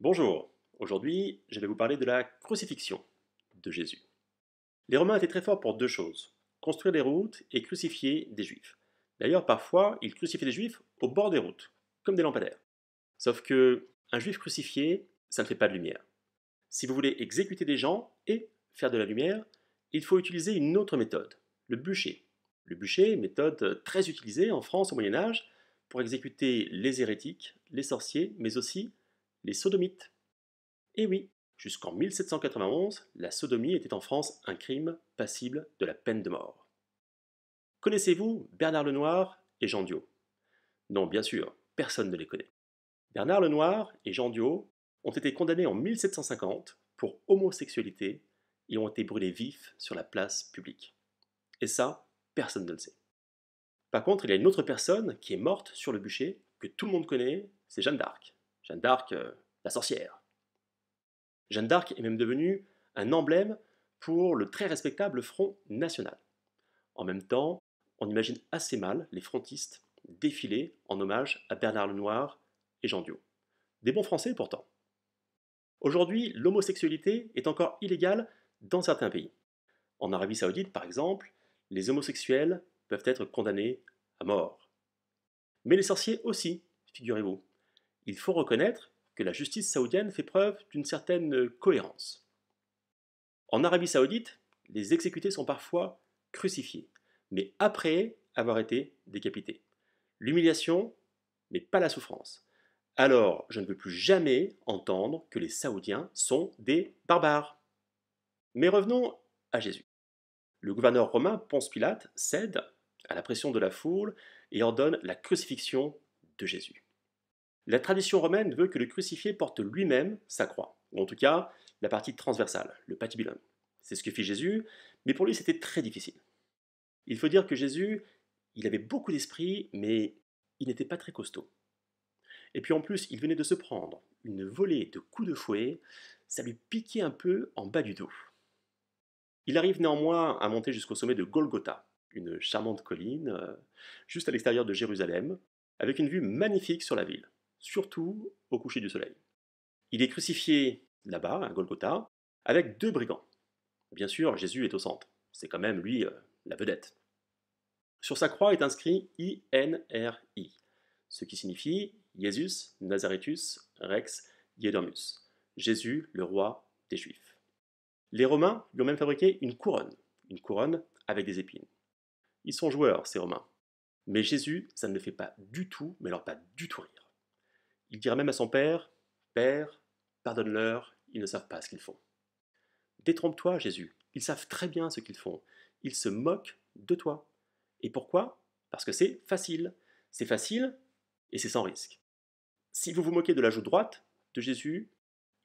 Bonjour, aujourd'hui je vais vous parler de la crucifixion de Jésus. Les Romains étaient très forts pour deux choses, construire des routes et crucifier des Juifs. D'ailleurs parfois ils crucifiaient des Juifs au bord des routes, comme des lampadaires. Sauf que un Juif crucifié, ça ne fait pas de lumière. Si vous voulez exécuter des gens et faire de la lumière, il faut utiliser une autre méthode, le bûcher. Le bûcher, méthode très utilisée en France au Moyen Âge pour exécuter les hérétiques, les sorciers, mais aussi les sodomites. Et oui, jusqu'en 1791, la sodomie était en France un crime passible de la peine de mort. Connaissez-vous Bernard Lenoir et Jean Diot Non, bien sûr, personne ne les connaît. Bernard Lenoir et Jean Diot ont été condamnés en 1750 pour homosexualité et ont été brûlés vifs sur la place publique. Et ça, personne ne le sait. Par contre, il y a une autre personne qui est morte sur le bûcher que tout le monde connaît, c'est Jeanne d'Arc. Jeanne d'Arc, euh, la sorcière. Jeanne d'Arc est même devenue un emblème pour le très respectable Front National. En même temps, on imagine assez mal les frontistes défiler en hommage à Bernard Lenoir et Jean Diot. Des bons Français pourtant. Aujourd'hui, l'homosexualité est encore illégale dans certains pays. En Arabie saoudite, par exemple, les homosexuels peuvent être condamnés à mort. Mais les sorciers aussi, figurez-vous. Il faut reconnaître que la justice saoudienne fait preuve d'une certaine euh, cohérence. En Arabie saoudite, les exécutés sont parfois crucifiés, mais après avoir été décapités. L'humiliation, mais pas la souffrance. Alors, je ne veux plus jamais entendre que les Saoudiens sont des barbares. Mais revenons à Jésus. Le gouverneur romain Ponce Pilate cède à la pression de la foule et ordonne la crucifixion de Jésus. La tradition romaine veut que le crucifié porte lui-même sa croix, ou en tout cas la partie transversale, le patibulum. C'est ce que fit Jésus, mais pour lui c'était très difficile. Il faut dire que Jésus, il avait beaucoup d'esprit, mais il n'était pas très costaud. Et puis en plus, il venait de se prendre une volée de coups de fouet, ça lui piquait un peu en bas du dos. Il arrive néanmoins à monter jusqu'au sommet de Golgotha, une charmante colline, euh, juste à l'extérieur de Jérusalem, avec une vue magnifique sur la ville surtout au coucher du soleil. Il est crucifié là-bas, à Golgotha, avec deux brigands. Bien sûr, Jésus est au centre. C'est quand même lui euh, la vedette. Sur sa croix est inscrit INRI, ce qui signifie Jésus Nazarethus Rex Iedermus, Jésus le roi des Juifs. Les Romains lui ont même fabriqué une couronne, une couronne avec des épines. Ils sont joueurs, ces Romains. Mais Jésus, ça ne le fait pas du tout, mais alors pas du tout rien. Il dira même à son père, Père, pardonne-leur, ils ne savent pas ce qu'ils font. Détrompe-toi, Jésus, ils savent très bien ce qu'ils font. Ils se moquent de toi. Et pourquoi Parce que c'est facile. C'est facile et c'est sans risque. Si vous vous moquez de la joue droite de Jésus,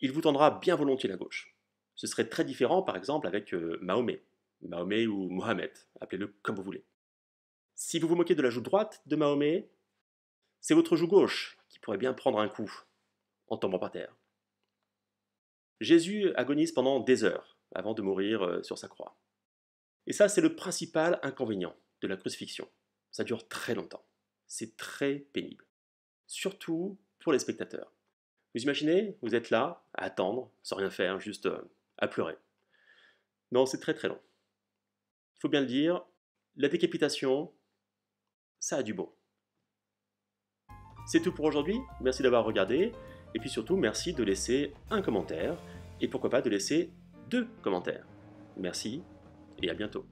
il vous tendra bien volontiers la gauche. Ce serait très différent, par exemple, avec euh, Mahomet. Mahomet ou Mohamed, appelez-le comme vous voulez. Si vous vous moquez de la joue droite de Mahomet, c'est votre joue gauche qui pourrait bien prendre un coup en tombant par terre. Jésus agonise pendant des heures avant de mourir euh, sur sa croix. Et ça, c'est le principal inconvénient de la crucifixion. Ça dure très longtemps. C'est très pénible. Surtout pour les spectateurs. Vous imaginez, vous êtes là, à attendre, sans rien faire, juste euh, à pleurer. Non, c'est très très long. Il faut bien le dire, la décapitation, ça a du beau. C'est tout pour aujourd'hui, merci d'avoir regardé, et puis surtout merci de laisser un commentaire, et pourquoi pas de laisser deux commentaires. Merci, et à bientôt.